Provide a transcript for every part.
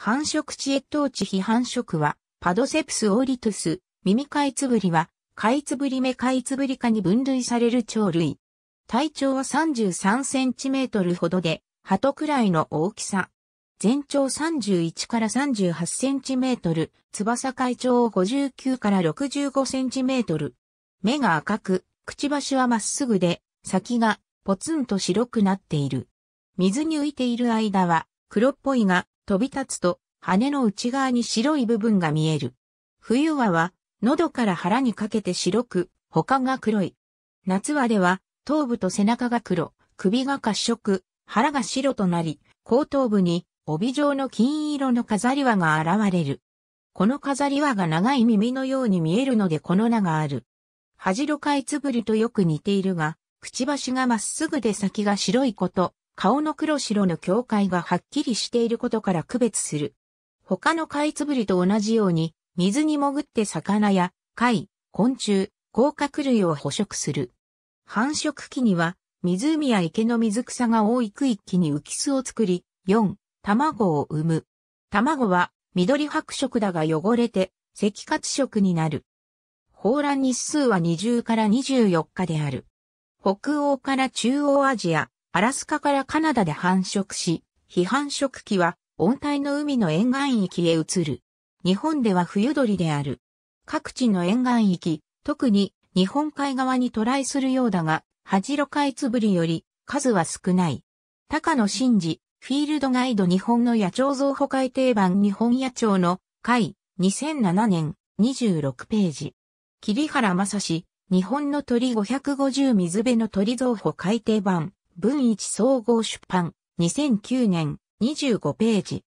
繁殖地越冬地非繁殖は、パドセプスオーリトゥス、耳カイツブリは、カイツブリ目カイツブリ科に分類される鳥類。体長は33センチメートルほどで、鳩くらいの大きさ。全長31から38センチメートル、翼海長59から65センチメートル。目が赤く、くちばしはまっすぐで、先がポツンと白くなっている。水に浮いている間は黒っぽいが、飛び立つと、羽の内側に白い部分が見える。冬はは、喉から腹にかけて白く、他が黒い。夏はでは、頭部と背中が黒、首が褐色、腹が白となり、後頭部に帯状の金色の飾り輪が現れる。この飾り輪が長い耳のように見えるのでこの名がある。恥ジロカイツとよく似ているが、くちばしがまっすぐで先が白いこと、顔の黒白の境界がはっきりしていることから区別する。他のカイツブリと同じように、水に潜って魚や貝、昆虫、甲殻類を捕食する。繁殖期には、湖や池の水草が多い区域に浮き巣を作り、4、卵を産む。卵は緑白色だが汚れて赤褐色になる。放卵日数は20から24日である。北欧から中央アジア、アラスカからカナダで繁殖し、非繁殖期は温帯の海の沿岸域へ移る。日本では冬鳥である。各地の沿岸域、特に日本海側に渡来するようだが、ハジロカイツブリより数は少ない。高野真治、フィールドガイド日本の野鳥造歩改定版日本野鳥の会2007年26ページ。桐原正史、日本の鳥550水辺の鳥造歩改定版文一総合出版、2009年、25ページ。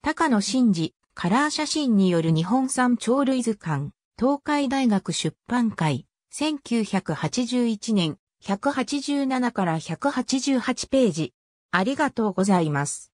高野真治、カラー写真による日本産鳥類図鑑、東海大学出版会、1981年、187から188ページ。ありがとうございます。